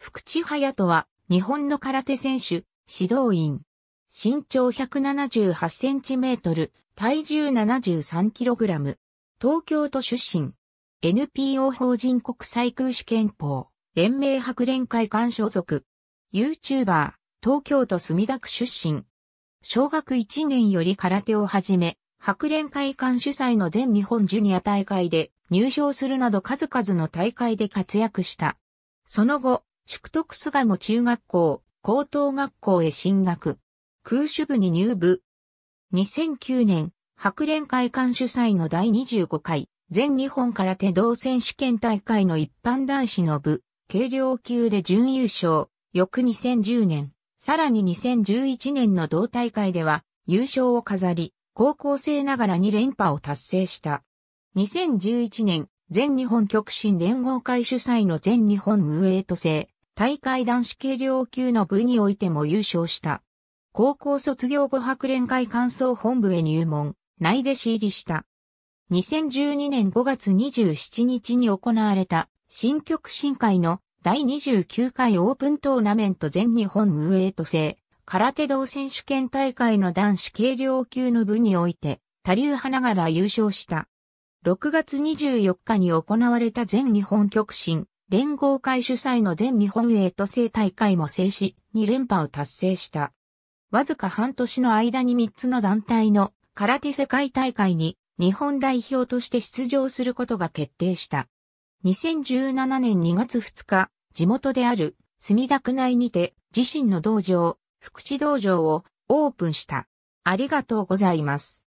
福地隼人は、日本の空手選手、指導員。身長178センチメートル、体重73キログラム。東京都出身。NPO 法人国際空手憲法、連盟白連会館所属。YouTuber、東京都墨田区出身。小学1年より空手を始め、白連会館主催の全日本ジュニア大会で入賞するなど数々の大会で活躍した。その後、宿徳巣鴨中学校、高等学校へ進学。空手部に入部。2009年、白蓮会館主催の第25回、全日本空手道選手権大会の一般男子の部、軽量級で準優勝。翌2010年、さらに2011年の同大会では、優勝を飾り、高校生ながらに連覇を達成した。2011年、全日本極真連合会主催の全日本ウエイト制大会男子軽量級の部においても優勝した。高校卒業後白連会感想本部へ入門、内弟子入りした。2012年5月27日に行われた新極新会の第29回オープントーナメント全日本ウエイト制空手道選手権大会の男子軽量級の部において多流派ながら優勝した。6月24日に行われた全日本極真連合会主催の全日本エイト制大会も制し、2連覇を達成した。わずか半年の間に3つの団体の空手世界大会に日本代表として出場することが決定した。2017年2月2日、地元である墨田区内にて自身の道場、福地道場をオープンした。ありがとうございます。